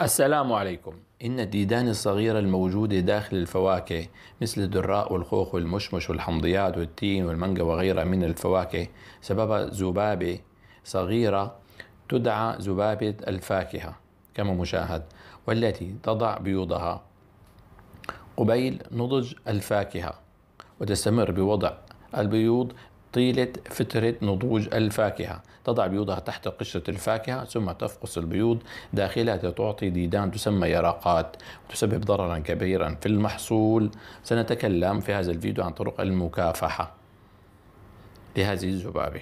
السلام عليكم إن الديدان الصغيرة الموجودة داخل الفواكه مثل الدراء والخوخ والمشمش والحمضيات والتين والمانجا وغيرها من الفواكه سببها ذبابة صغيرة تدعى ذبابة الفاكهة كما مشاهد والتي تضع بيوضها قبيل نضج الفاكهة وتستمر بوضع البيوض طيلة فترة نضوج الفاكهة تضع بيوضها تحت قشرة الفاكهة ثم تفقس البيوض داخلها تعطي ديدان تسمى يراقات وتسبب ضررا كبيرا في المحصول سنتكلم في هذا الفيديو عن طرق المكافحة لهذه الذبابة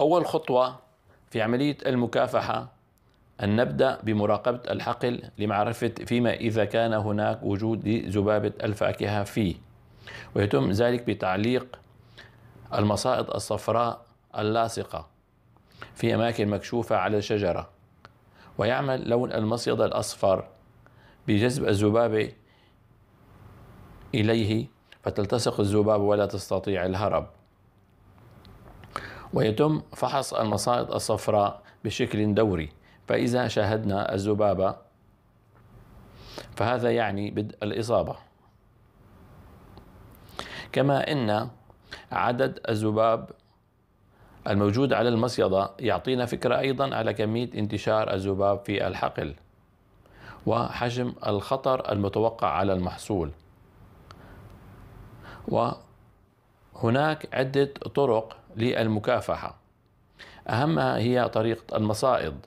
أول خطوة في عملية المكافحة أن نبدأ بمراقبة الحقل لمعرفة فيما إذا كان هناك وجود لذبابة الفاكهة فيه ويتم ذلك بتعليق المصائد الصفراء اللاصقة في أماكن مكشوفة على الشجرة ويعمل لون المصيد الأصفر بجذب الذبابة إليه فتلتصق الذبابة ولا تستطيع الهرب ويتم فحص المصائد الصفراء بشكل دوري فإذا شاهدنا الذبابة فهذا يعني بدء الإصابة كما أن عدد الذباب الموجود على المصيدة يعطينا فكرة أيضا على كمية انتشار الذباب في الحقل وحجم الخطر المتوقع على المحصول وهناك عدة طرق للمكافحة أهمها هي طريقة المصائد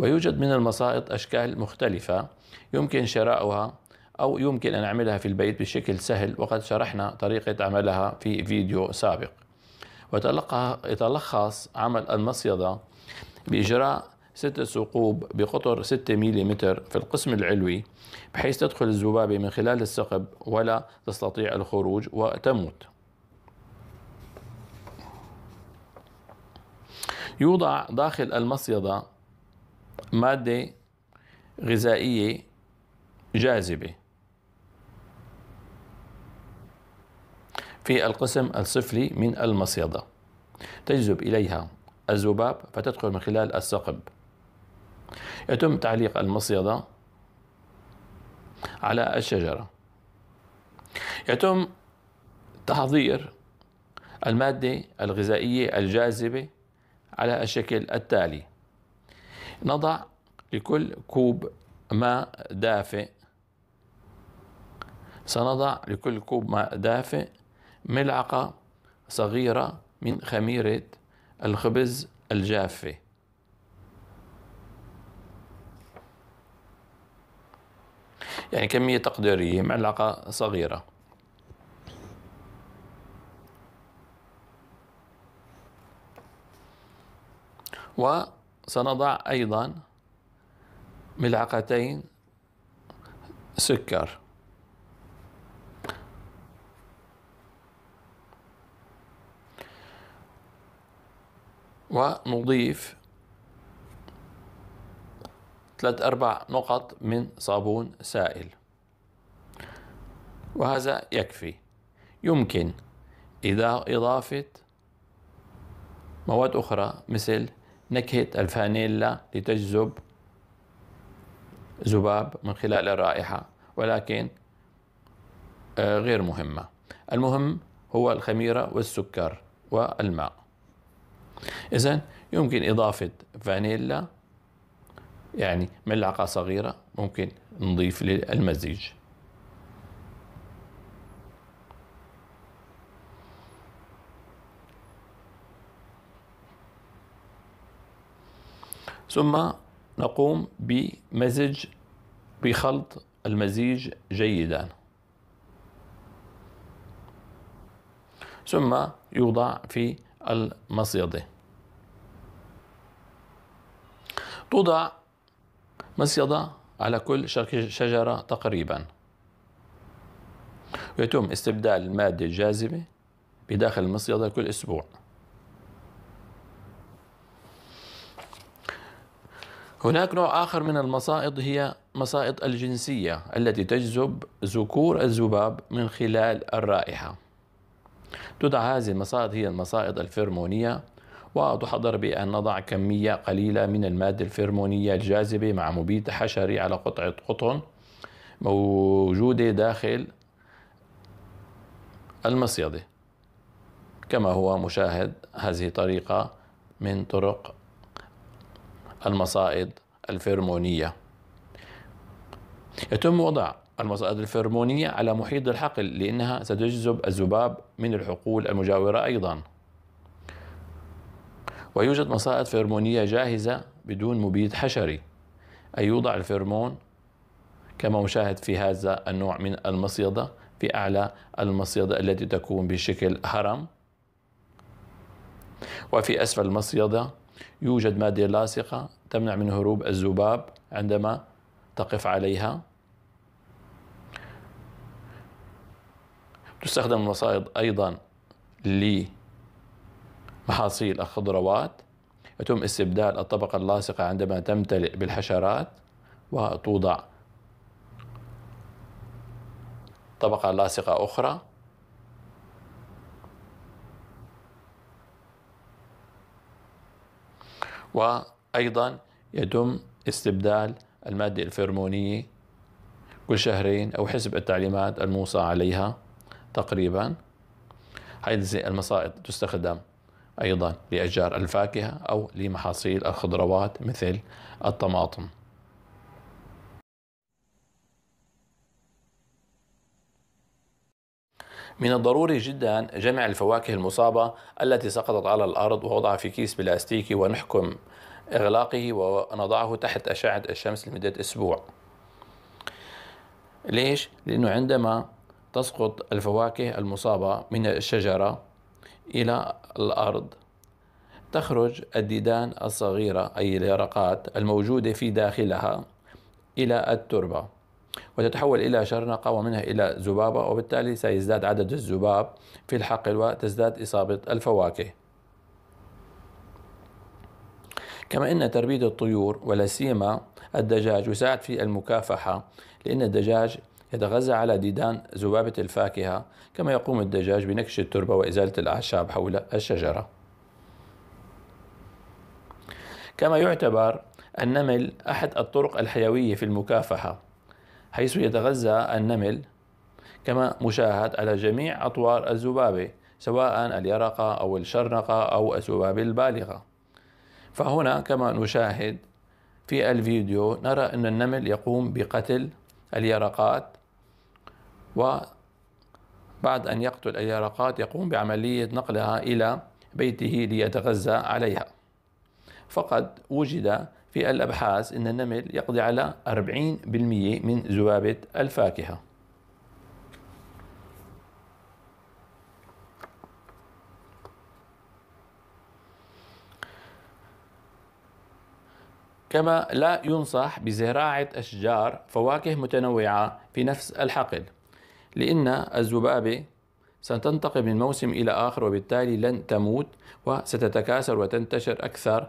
ويوجد من المصائط أشكال مختلفة يمكن شراؤها أو يمكن أن أعملها في البيت بشكل سهل وقد شرحنا طريقة عملها في فيديو سابق يتلخص عمل المصيدة بإجراء ست ثقوب بقطر 6 ملم في القسم العلوي بحيث تدخل الذبابة من خلال الثقب ولا تستطيع الخروج وتموت يوضع داخل المصيدة مادة غذائية جاذبة في القسم السفلي من المصيدة تجذب إليها الذباب فتدخل من خلال الثقب يتم تعليق المصيدة على الشجرة يتم تحضير المادة الغذائية الجاذبة على الشكل التالي نضع لكل كوب ماء دافئ سنضع لكل كوب ماء دافئ ملعقة صغيرة من خميرة الخبز الجافة يعني كمية تقديرية ملعقة صغيرة و سنضع أيضا ملعقتين سكر ونضيف ثلاث أربع نقط من صابون سائل وهذا يكفي يمكن إضافة مواد أخرى مثل نكهة الفانيلا لتجذب ذباب من خلال الرائحة ولكن آه، غير مهمة المهم هو الخميرة والسكر والماء إذا يمكن إضافة فانيلا يعني ملعقة صغيرة ممكن نضيف للمزيج ثم نقوم بمزج بخلط المزيج جيدا ثم يوضع في المصيدة توضع مصيدة على كل شجرة تقريبا ويتم استبدال المادة الجاذبة بداخل المصيدة كل أسبوع هناك نوع آخر من المصائد هي مصائد الجنسية التي تجذب ذكور الذباب من خلال الرائحة تدعى هذه المصائد هي المصائد الفيرمونية وتحضر بأن نضع كمية قليلة من المادة الفيرمونية الجاذبة مع مبيد حشري على قطعة قطن موجودة داخل المصيدة كما هو مشاهد هذه طريقة من طرق المصائد الفيرمونية يتم وضع المصائد الفيرمونية على محيط الحقل لأنها ستجذب الذباب من الحقول المجاورة أيضا ويوجد مصائد فيرمونية جاهزة بدون مبيد حشري أي يوضع الفيرمون كما مشاهد في هذا النوع من المصيدة في أعلى المصيدة التي تكون بشكل هرم وفي أسفل المصيدة يوجد مادة لاصقة تمنع من هروب الذباب عندما تقف عليها تستخدم المصائد أيضا لمحاصيل الخضروات يتم استبدال الطبقة اللاصقة عندما تمتلئ بالحشرات وتوضع طبقة لاصقة أخرى وأيضا يتم استبدال المادة الفرمونية كل شهرين أو حسب التعليمات الموصى عليها تقريبا هذه المصائد تستخدم أيضا لأشجار الفاكهة أو لمحاصيل الخضروات مثل الطماطم من الضروري جدا جمع الفواكه المصابة التي سقطت على الأرض ووضعها في كيس بلاستيكي ونحكم إغلاقه ونضعه تحت أشعة الشمس لمدة أسبوع ليش؟ لأنه عندما تسقط الفواكه المصابة من الشجرة إلى الأرض تخرج الديدان الصغيرة أي اليرقات الموجودة في داخلها إلى التربة وتتحول إلى شرنقة ومنها إلى ذبابة وبالتالي سيزداد عدد الذباب في الحقل وتزداد إصابة الفواكه كما أن تربية الطيور ولا سيما الدجاج يساعد في المكافحة لأن الدجاج يتغذى على ديدان ذبابة الفاكهة كما يقوم الدجاج بنكش التربة وإزالة الأعشاب حول الشجرة كما يعتبر النمل أحد الطرق الحيوية في المكافحة حيث يتغذى النمل كما مشاهد على جميع أطوار الذبابة سواء اليرقة أو الشرنقة أو الذبابة البالغة فهنا كما نشاهد في الفيديو نرى أن النمل يقوم بقتل اليرقات وبعد أن يقتل اليرقات يقوم بعملية نقلها إلى بيته ليتغذى عليها فقد وجد في الأبحاث أن النمل يقضي على 40% من ذبابة الفاكهة كما لا ينصح بزراعة أشجار فواكه متنوعة في نفس الحقل لأن الذبابة ستنتقل من موسم إلى آخر وبالتالي لن تموت وستتكاثر وتنتشر أكثر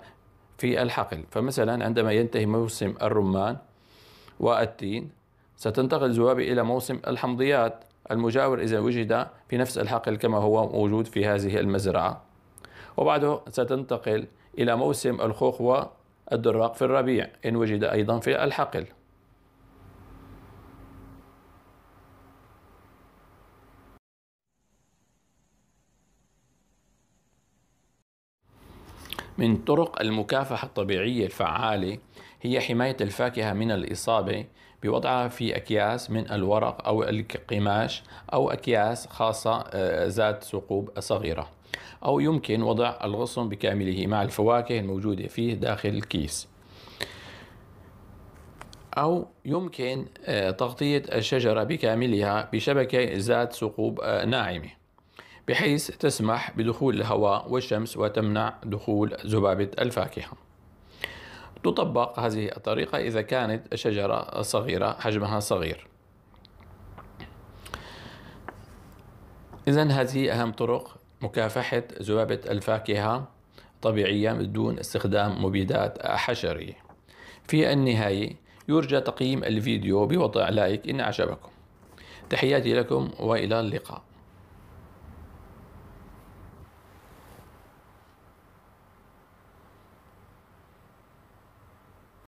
في الحقل فمثلا عندما ينتهي موسم الرمان والتين ستنتقل الزواب إلى موسم الحمضيات المجاور إذا وجد في نفس الحقل كما هو موجود في هذه المزرعة وبعده ستنتقل إلى موسم الخوخ والدراق في الربيع إن وجد أيضا في الحقل من طرق المكافحة الطبيعية الفعالة هي حماية الفاكهة من الإصابة بوضعها في أكياس من الورق أو القماش أو أكياس خاصة آه، ذات ثقوب صغيرة أو يمكن وضع الغصن بكامله مع الفواكه الموجودة فيه داخل الكيس أو يمكن آه، تغطية الشجرة بكاملها بشبكة ذات ثقوب آه، ناعمة بحيث تسمح بدخول الهواء والشمس وتمنع دخول ذبابة الفاكهة تطبق هذه الطريقة إذا كانت الشجرة صغيرة حجمها صغير إذا هذه أهم طرق مكافحة ذبابة الفاكهة طبيعية بدون استخدام مبيدات حشرية في النهاية يرجى تقييم الفيديو بوضع لايك إن أعجبكم تحياتي لكم وإلى اللقاء